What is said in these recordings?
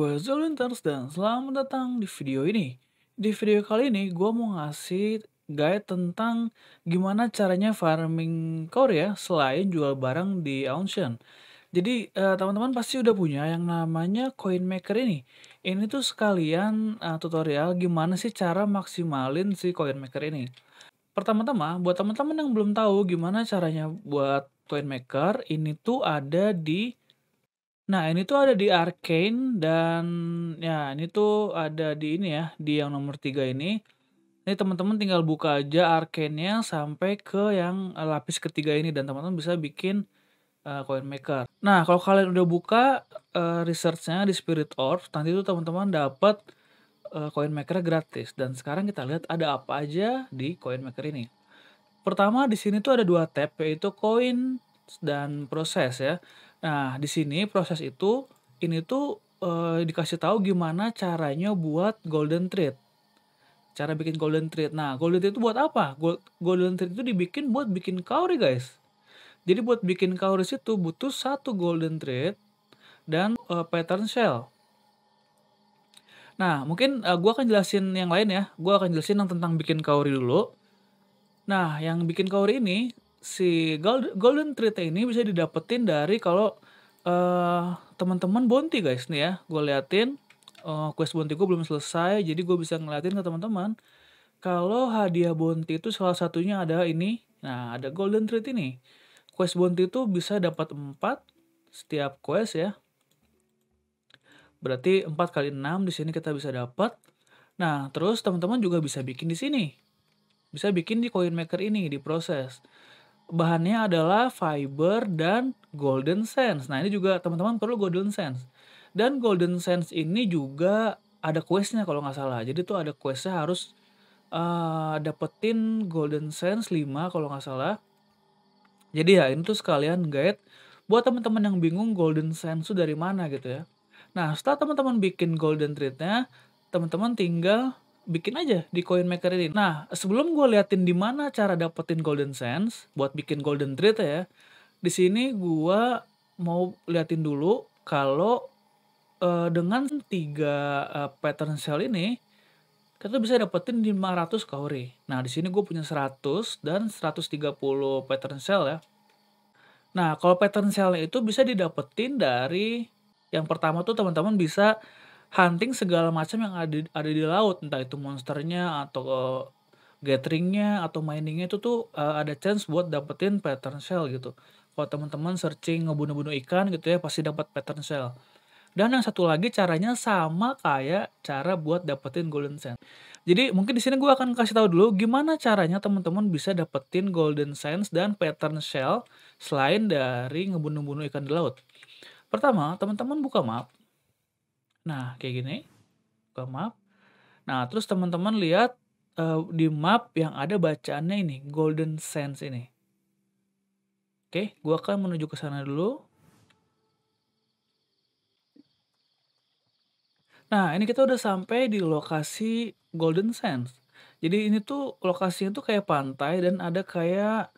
gue Zolinters dan selamat datang di video ini. Di video kali ini gue mau ngasih guide tentang gimana caranya farming Korea ya, selain jual barang di auction. Jadi uh, teman-teman pasti udah punya yang namanya coin maker ini. Ini tuh sekalian uh, tutorial gimana sih cara maksimalin si coin maker ini. Pertama-tama buat teman-teman yang belum tahu gimana caranya buat coin maker ini tuh ada di Nah, ini tuh ada di Arcane dan ya ini tuh ada di ini ya, di yang nomor tiga ini. Ini teman-teman tinggal buka aja Arcane-nya sampai ke yang eh, lapis ketiga ini dan teman-teman bisa bikin uh, coin maker. Nah, kalau kalian udah buka uh, research-nya di Spirit Orb, nanti tuh teman-teman dapat coin maker gratis. Dan sekarang kita lihat ada apa aja di coin maker ini. Pertama di sini tuh ada dua tab yaitu coin dan proses ya. Nah, di sini proses itu ini tuh e, dikasih tahu gimana caranya buat golden thread. Cara bikin golden thread. Nah, golden thread itu buat apa? Gold, golden thread itu dibikin buat bikin kauri, guys. Jadi buat bikin kauri itu butuh satu golden thread dan e, pattern shell. Nah, mungkin e, eh, gue akan jelasin yang lain ya. Gue akan jelasin yang tentang bikin kauri dulu. Nah, yang bikin kauri ini si gold, golden treat ini bisa didapetin dari kalau uh, teman-teman bounty guys nih ya gue liatin uh, quest bounty gue belum selesai jadi gue bisa ngeliatin ke teman-teman kalau hadiah bounty itu salah satunya ada ini nah ada golden treat ini quest bounty itu bisa dapat 4 setiap quest ya berarti 4 kali 6 di sini kita bisa dapat nah terus teman-teman juga bisa bikin di sini bisa bikin di coin maker ini di proses bahannya adalah fiber dan golden sense. Nah ini juga teman-teman perlu golden sense Dan golden sense ini juga ada questnya kalau nggak salah. Jadi tuh ada questnya harus uh, dapetin golden sense 5 kalau nggak salah. Jadi ya ini tuh sekalian guide buat teman-teman yang bingung golden sense itu dari mana gitu ya. Nah setelah teman-teman bikin golden threadnya, teman-teman tinggal bikin aja di coin maker ini. Nah, sebelum gue liatin di mana cara dapetin golden sense buat bikin golden trade ya, di sini gue mau liatin dulu kalau uh, dengan tiga uh, pattern cell ini kita bisa dapetin 500 kauri. Nah, di sini gue punya 100 dan 130 pattern cell ya. Nah, kalau pattern sell itu bisa didapetin dari yang pertama tuh teman-teman bisa hunting segala macam yang ada ada di laut entah itu monsternya atau uh, gatheringnya atau miningnya itu tuh uh, ada chance buat dapetin pattern shell gitu kalau teman-teman searching ngebunuh-bunuh ikan gitu ya pasti dapat pattern shell dan yang satu lagi caranya sama kayak cara buat dapetin golden sense. Jadi mungkin di sini gue akan kasih tahu dulu gimana caranya teman-teman bisa dapetin golden sense dan pattern shell selain dari ngebunuh-bunuh ikan di laut. Pertama, teman-teman buka map. Nah, kayak gini. Ke map. Nah, terus teman-teman lihat uh, di map yang ada bacaannya ini, Golden Sands ini. Oke, gua akan menuju ke sana dulu. Nah, ini kita udah sampai di lokasi Golden Sands. Jadi ini tuh lokasinya tuh kayak pantai dan ada kayak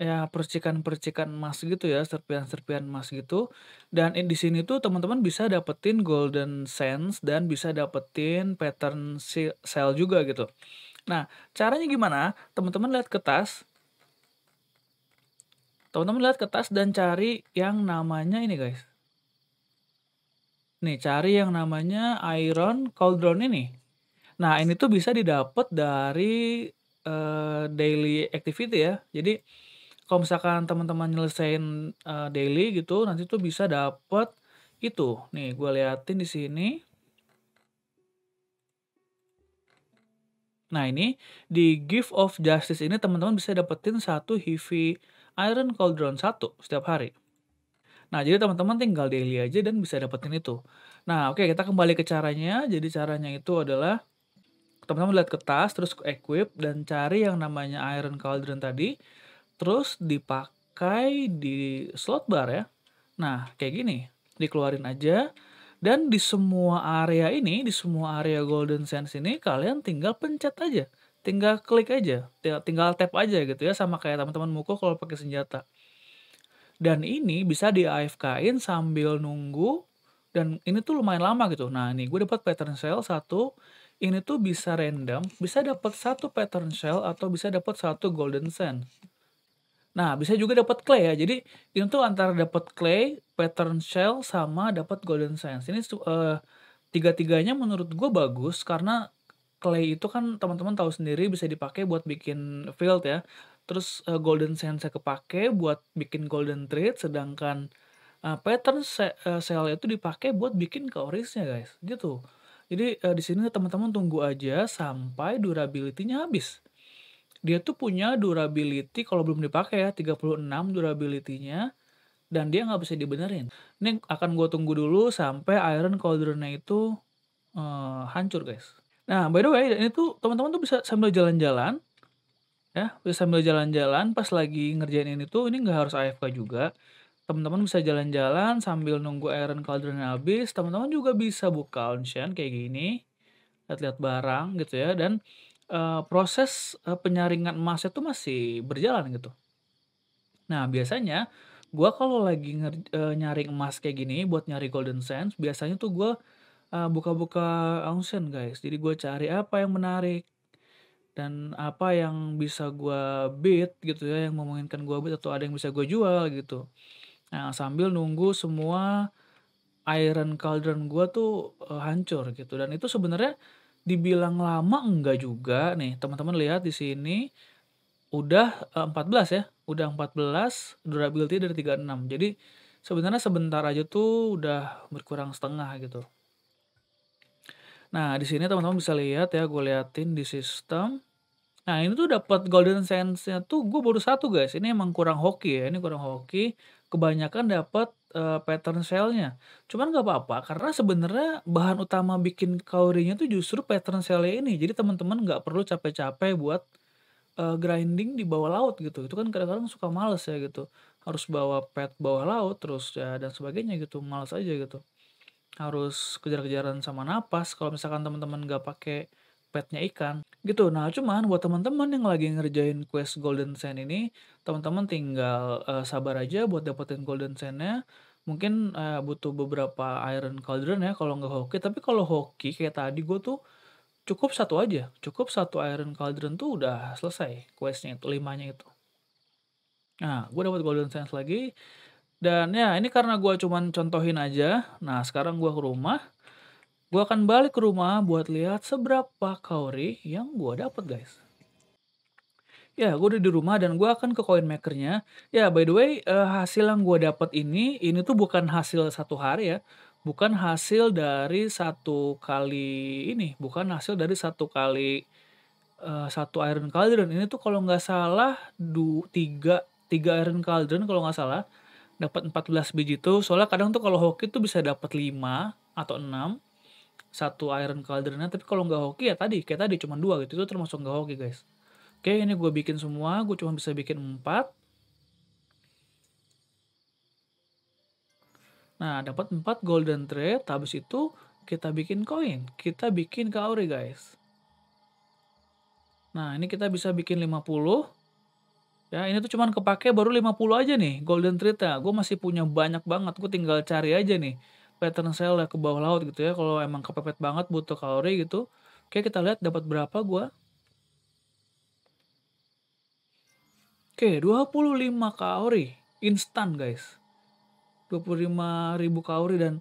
Ya, percikan-percikan emas gitu ya, serpihan-serpihan emas gitu. Dan di sini tuh teman-teman bisa dapetin golden sands dan bisa dapetin pattern cell juga gitu. Nah, caranya gimana? Teman-teman lihat kertas. Teman-teman lihat kertas dan cari yang namanya ini guys. Nih, cari yang namanya iron cauldron ini. Nah, ini tuh bisa didapat dari uh, daily activity ya. Jadi kalau misalkan teman-teman nyelesain uh, daily gitu nanti tuh bisa dapat itu nih gue liatin di sini Nah ini di Gift of Justice ini teman-teman bisa dapetin satu Heavy Iron Cauldron satu setiap hari. Nah jadi teman-teman tinggal daily aja dan bisa dapetin itu. Nah oke okay, kita kembali ke caranya. Jadi caranya itu adalah teman-teman lihat ke tas terus equip dan cari yang namanya Iron Cauldron tadi terus dipakai di slot bar ya. Nah, kayak gini, dikeluarin aja dan di semua area ini, di semua area Golden Sense ini kalian tinggal pencet aja. Tinggal klik aja, tinggal tap aja gitu ya sama kayak teman-teman mukul kalau pakai senjata. Dan ini bisa di AFK-in sambil nunggu dan ini tuh lumayan lama gitu. Nah, ini gue dapat pattern shell satu, ini tuh bisa random, bisa dapat satu pattern shell atau bisa dapat satu golden sand. Nah, bisa juga dapat clay ya. Jadi ini tuh antara dapat clay, pattern shell sama dapat golden sands. Ini uh, tiga-tiganya menurut gue bagus karena clay itu kan teman-teman tahu sendiri bisa dipakai buat bikin field ya. Terus uh, golden sands saya kepake buat bikin golden thread sedangkan uh, pattern se uh, shell itu dipakai buat bikin keorisnya guys. Gitu. Jadi uh, di sini teman-teman tunggu aja sampai durability-nya habis dia tuh punya durability kalau belum dipakai ya 36 durability-nya dan dia nggak bisa dibenerin. Ini akan gue tunggu dulu sampai iron cauldron-nya itu uh, hancur guys. Nah by the way ini tuh teman-teman tuh bisa sambil jalan-jalan ya bisa sambil jalan-jalan pas lagi ngerjain ini tuh ini nggak harus AFK juga teman-teman bisa jalan-jalan sambil nunggu Iron Cauldron habis. Teman-teman juga bisa buka onsen kayak gini. Lihat-lihat barang gitu ya. Dan Eh, proses, uh, penyaringan emasnya tuh masih berjalan gitu. Nah, biasanya gua kalau lagi nger eh, nyaring emas kayak gini buat nyari golden sense biasanya tuh gua, uh, buka-buka auction guys. Jadi gua cari apa yang menarik, dan apa yang bisa gua bid gitu ya, yang memungkinkan gua bid atau ada yang bisa gua jual gitu. Nah, sambil nunggu semua iron cauldron gua tuh, uh, hancur gitu dan itu sebenarnya dibilang lama enggak juga nih teman-teman lihat di sini udah 14 eh, ya udah 14 durability dari 36 jadi sebenarnya sebentar aja tuh udah berkurang setengah gitu nah di sini teman-teman bisa lihat ya gue liatin di sistem Nah ini tuh dapat golden sense nya tuh gue baru satu guys, ini emang kurang hoki ya, ini kurang hoki, kebanyakan dapat, uh, eh, pattern sail-nya. Cuman gak apa-apa karena sebenarnya bahan utama bikin nya tuh justru pattern sail-nya ini, jadi teman-teman gak perlu capek-capek buat, uh, grinding di bawah laut gitu, itu kan kadang-kadang suka males ya gitu, harus bawa pet bawah laut terus ya dan sebagainya gitu, males aja gitu. Harus kejar-kejaran sama napas kalau misalkan teman-teman gak pakai petnya ikan gitu. Nah, cuman buat teman-teman yang lagi ngerjain quest Golden Sand ini, teman-teman tinggal uh, sabar aja buat dapetin Golden Sandnya. Mungkin uh, butuh beberapa Iron Cauldron ya kalau nggak hoki. Tapi kalau hoki kayak tadi gue tuh cukup satu aja. Cukup satu Iron Cauldron tuh udah selesai questnya itu, limanya itu. Nah, gue dapat Golden Sand lagi. Dan ya ini karena gue cuman contohin aja. Nah, sekarang gue ke rumah Gue akan balik ke rumah buat lihat seberapa kauri yang gue dapat guys. Ya, gue udah di rumah dan gue akan ke coin makernya. Ya, by the way, uh, hasil yang gue dapat ini, ini tuh bukan hasil satu hari ya. Bukan hasil dari satu kali ini. Bukan hasil dari satu kali uh, satu iron cauldron. Ini tuh kalau nggak salah, du, tiga, tiga iron cauldron kalau nggak salah dapat 14 biji tuh soalnya kadang tuh kalau hoki tuh bisa dapat 5 atau 6 satu Iron cauldron tapi kalau nggak hoki ya tadi kayak tadi cuma dua gitu itu termasuk nggak hoki guys oke ini gue bikin semua gue cuma bisa bikin empat nah dapat empat golden thread habis itu kita bikin koin kita bikin kaori guys nah ini kita bisa bikin 50 Ya, ini tuh cuman kepake baru 50 aja nih golden thread ya. Gue masih punya banyak banget, gue tinggal cari aja nih pattern cell ya ke bawah laut gitu ya kalau emang kepepet banget butuh kalori gitu oke kita lihat dapat berapa gua oke 25 kalori instan guys 25 ribu kalori dan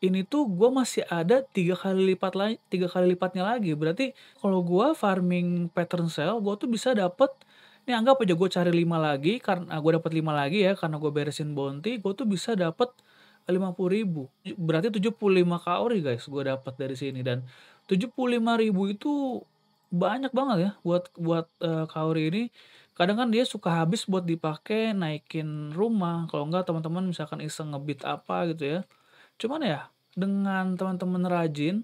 ini tuh gua masih ada tiga kali lipat lagi tiga kali lipatnya lagi berarti kalau gua farming pattern cell gua tuh bisa dapet ini anggap aja gue cari 5 lagi karena gue dapat 5 lagi ya karena gue beresin bounty gue tuh bisa dapet 50 ribu berarti 75 kalori guys gue dapat dari sini dan 75 ribu itu banyak banget ya buat buat uh, eh, kalori ini kadang kan dia suka habis buat dipakai naikin rumah kalau enggak teman-teman misalkan iseng ngebit apa gitu ya cuman ya dengan teman-teman rajin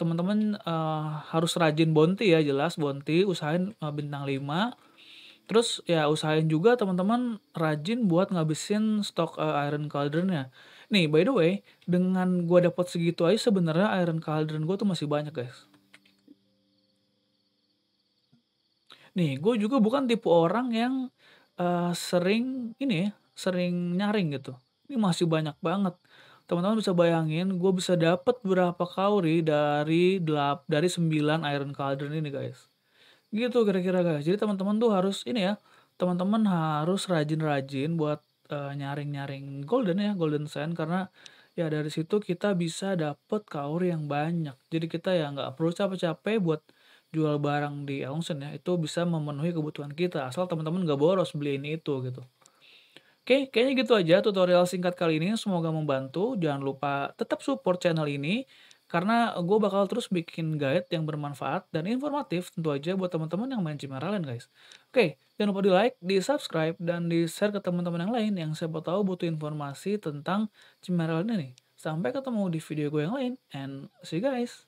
teman-teman uh, harus rajin bonti ya jelas bonti usahain uh, bintang 5 Terus ya usahain juga teman-teman rajin buat ngabisin stok uh, iron cauldronnya. Nih by the way, dengan gua dapat segitu aja sebenarnya iron cauldron gua tuh masih banyak guys. Nih, gue juga bukan tipe orang yang uh, sering ini ya, sering nyaring gitu. Ini masih banyak banget. Teman-teman bisa bayangin, gue bisa dapat berapa kauri dari delap dari 9 iron cauldron ini guys gitu kira-kira guys jadi teman-teman tuh harus ini ya teman-teman harus rajin-rajin buat nyaring eh, nyaring-nyaring golden ya golden sand karena ya dari situ kita bisa dapet kaur yang banyak jadi kita ya nggak perlu capek-capek buat jual barang di Elongsen ya itu bisa memenuhi kebutuhan kita asal teman-teman nggak boros beli ini itu gitu Oke, kayaknya gitu aja tutorial singkat kali ini. Semoga membantu. Jangan lupa tetap support channel ini karena gue bakal terus bikin guide yang bermanfaat dan informatif tentu aja buat teman-teman yang main Cimaralen guys. Oke, jangan lupa di like, di subscribe, dan di share ke teman-teman yang lain yang siapa tahu butuh informasi tentang Cimaralen ini. Sampai ketemu di video gue yang lain and see you guys.